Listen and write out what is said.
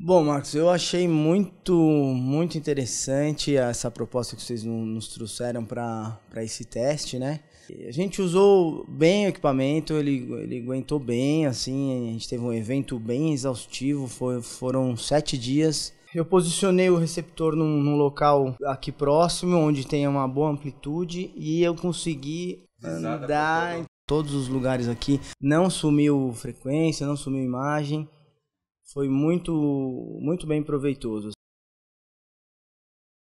Bom, Marcos, eu achei muito, muito interessante essa proposta que vocês nos trouxeram para esse teste, né? A gente usou bem o equipamento, ele, ele aguentou bem, assim, a gente teve um evento bem exaustivo, foi, foram sete dias. Eu posicionei o receptor num, num local aqui próximo, onde tem uma boa amplitude, e eu consegui andar em todos os lugares aqui. Não sumiu frequência, não sumiu imagem foi muito, muito bem proveitoso.